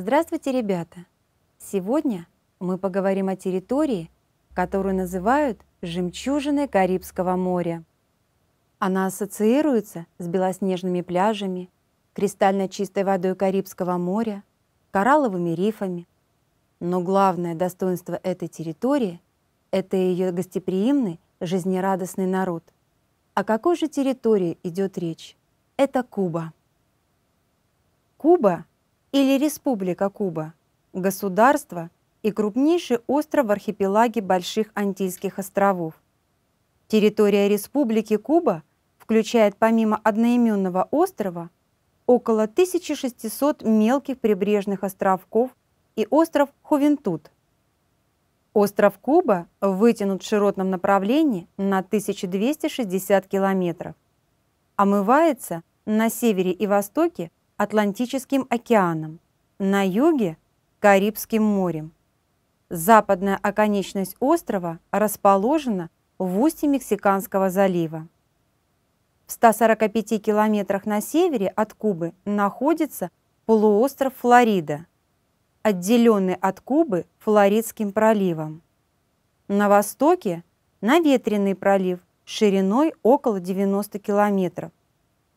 Здравствуйте, ребята! Сегодня мы поговорим о территории, которую называют «жемчужиной Карибского моря». Она ассоциируется с белоснежными пляжами, кристально чистой водой Карибского моря, коралловыми рифами. Но главное достоинство этой территории – это ее гостеприимный, жизнерадостный народ. О какой же территории идет речь? Это Куба. Куба или Республика Куба, государство и крупнейший остров в архипелаге Больших Антильских островов. Территория Республики Куба включает помимо одноименного острова около 1600 мелких прибрежных островков и остров Хувентуд. Остров Куба вытянут в широтном направлении на 1260 километров. Омывается на севере и востоке Атлантическим океаном, на юге – Карибским морем. Западная оконечность острова расположена в устье Мексиканского залива. В 145 километрах на севере от Кубы находится полуостров Флорида, отделенный от Кубы Флоридским проливом. На востоке – Наветренный пролив шириной около 90 километров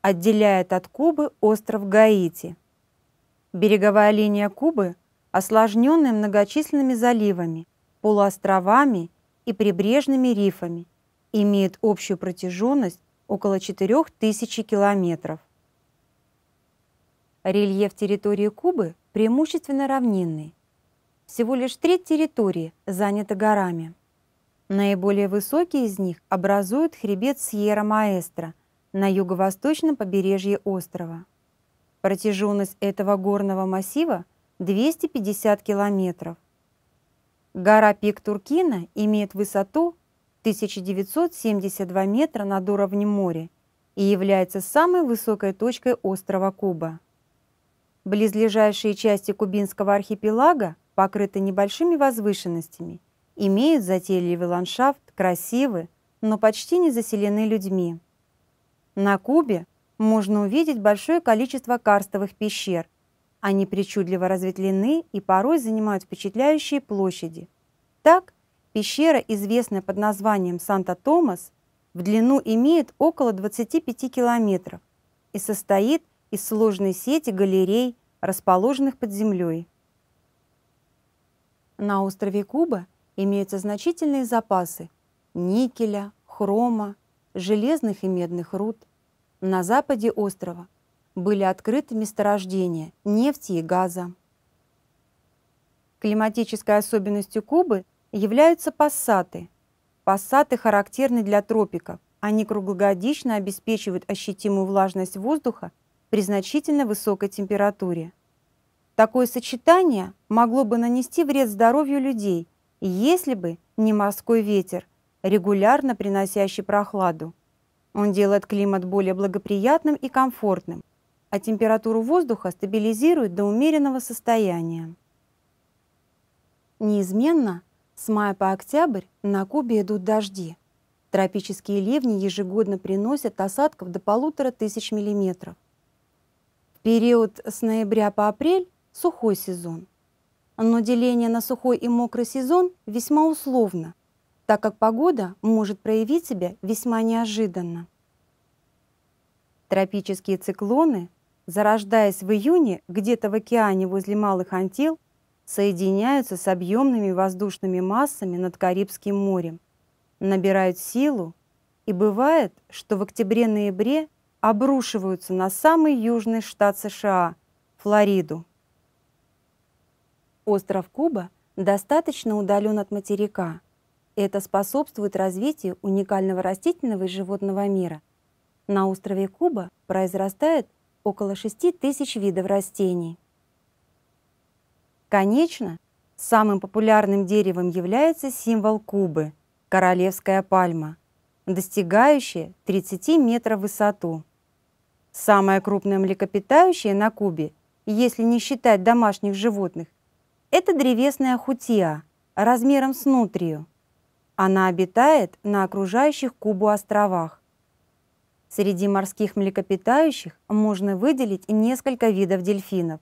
отделяет от Кубы остров Гаити. Береговая линия Кубы осложненная многочисленными заливами, полуостровами и прибрежными рифами, имеет общую протяженность около 4000 километров. Рельеф территории Кубы преимущественно равнинный. Всего лишь треть территории занята горами. Наиболее высокие из них образуют хребет Сьерра-Маэстро – на юго-восточном побережье острова. Протяженность этого горного массива 250 километров. Гора Пик Туркина имеет высоту 1972 метра над уровнем моря и является самой высокой точкой острова Куба. Близлежащие части кубинского архипелага покрыты небольшими возвышенностями, имеют затейливый ландшафт, красивы, но почти не заселены людьми. На Кубе можно увидеть большое количество карстовых пещер. Они причудливо разветвлены и порой занимают впечатляющие площади. Так, пещера, известная под названием Санта-Томас, в длину имеет около 25 километров и состоит из сложной сети галерей, расположенных под землей. На острове Куба имеются значительные запасы никеля, хрома, железных и медных руд – на западе острова были открыты месторождения нефти и газа. Климатической особенностью Кубы являются пассаты. Пассаты характерны для тропиков. Они круглогодично обеспечивают ощутимую влажность воздуха при значительно высокой температуре. Такое сочетание могло бы нанести вред здоровью людей, если бы не морской ветер, регулярно приносящий прохладу. Он делает климат более благоприятным и комфортным, а температуру воздуха стабилизирует до умеренного состояния. Неизменно с мая по октябрь на Кубе идут дожди. Тропические ливни ежегодно приносят осадков до полутора тысяч миллиметров. В период с ноября по апрель – сухой сезон. Но деление на сухой и мокрый сезон весьма условно – так как погода может проявить себя весьма неожиданно. Тропические циклоны, зарождаясь в июне где-то в океане возле Малых Антил, соединяются с объемными воздушными массами над Карибским морем, набирают силу, и бывает, что в октябре-ноябре обрушиваются на самый южный штат США – Флориду. Остров Куба достаточно удален от материка – это способствует развитию уникального растительного и животного мира. На острове Куба произрастает около 6 тысяч видов растений. Конечно, самым популярным деревом является символ Кубы – королевская пальма, достигающая 30 метров в высоту. Самое крупное млекопитающее на Кубе, если не считать домашних животных, это древесная хутия размером с нутрию – она обитает на окружающих Кубу островах. Среди морских млекопитающих можно выделить несколько видов дельфинов.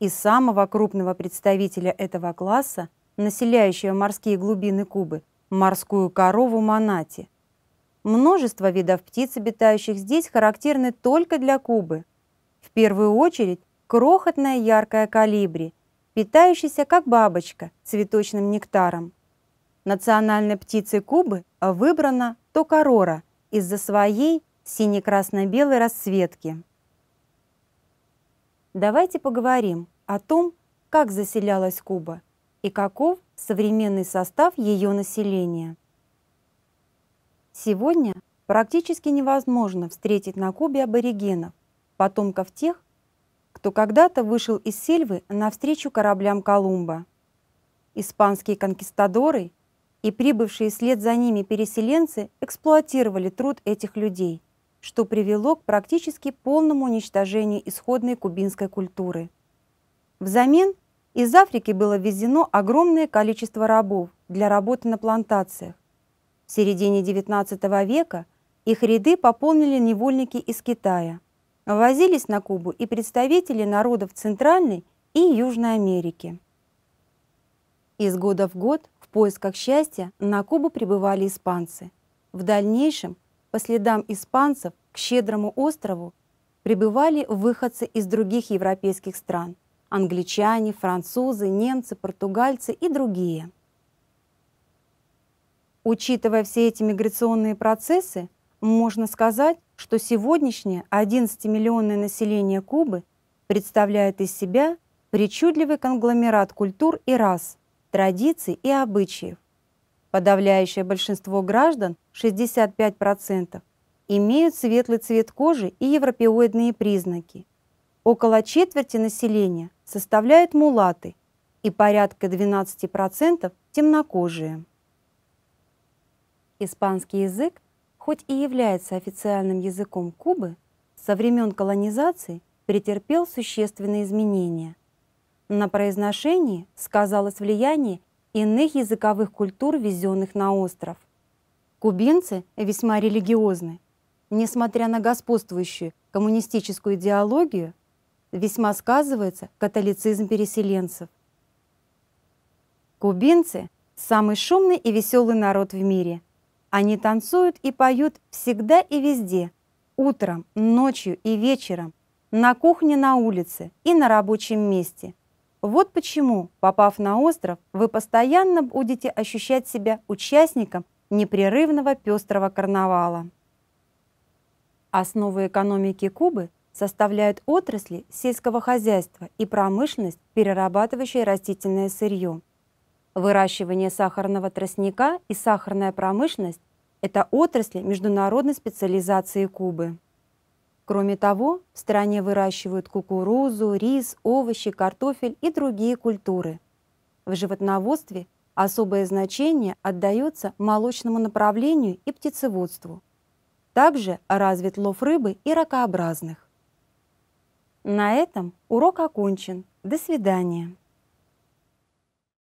И самого крупного представителя этого класса, населяющего морские глубины Кубы, морскую корову Манати. Множество видов птиц, обитающих здесь, характерны только для Кубы. В первую очередь крохотная яркая калибри, питающаяся как бабочка цветочным нектаром. Национальной птицей Кубы выбрана токарора из-за своей сине-красно-белой расцветки. Давайте поговорим о том, как заселялась Куба и каков современный состав ее населения. Сегодня практически невозможно встретить на Кубе аборигенов, потомков тех, кто когда-то вышел из сельвы навстречу кораблям Колумба. Испанские конкистадоры и прибывшие вслед за ними переселенцы эксплуатировали труд этих людей, что привело к практически полному уничтожению исходной кубинской культуры. Взамен из Африки было ввезено огромное количество рабов для работы на плантациях. В середине XIX века их ряды пополнили невольники из Китая. Возились на Кубу и представители народов Центральной и Южной Америки. Из года в год в поисках счастья на Кубу прибывали испанцы. В дальнейшем, по следам испанцев, к щедрому острову прибывали выходцы из других европейских стран – англичане, французы, немцы, португальцы и другие. Учитывая все эти миграционные процессы, можно сказать, что сегодняшнее 11-миллионное население Кубы представляет из себя причудливый конгломерат культур и рас – традиций и обычаев. Подавляющее большинство граждан, 65%, имеют светлый цвет кожи и европеоидные признаки. Около четверти населения составляют мулаты и порядка 12% темнокожие. Испанский язык, хоть и является официальным языком Кубы, со времен колонизации претерпел существенные изменения – на произношении сказалось влияние иных языковых культур, везенных на остров. Кубинцы весьма религиозны. Несмотря на господствующую коммунистическую идеологию, весьма сказывается католицизм переселенцев. Кубинцы – самый шумный и веселый народ в мире. Они танцуют и поют всегда и везде – утром, ночью и вечером, на кухне, на улице и на рабочем месте – вот почему, попав на остров, вы постоянно будете ощущать себя участником непрерывного пестрого карнавала. Основы экономики Кубы составляют отрасли сельского хозяйства и промышленность, перерабатывающая растительное сырье. Выращивание сахарного тростника и сахарная промышленность – это отрасли международной специализации Кубы. Кроме того, в стране выращивают кукурузу, рис, овощи, картофель и другие культуры. В животноводстве особое значение отдается молочному направлению и птицеводству. Также развит лов рыбы и ракообразных. На этом урок окончен. До свидания.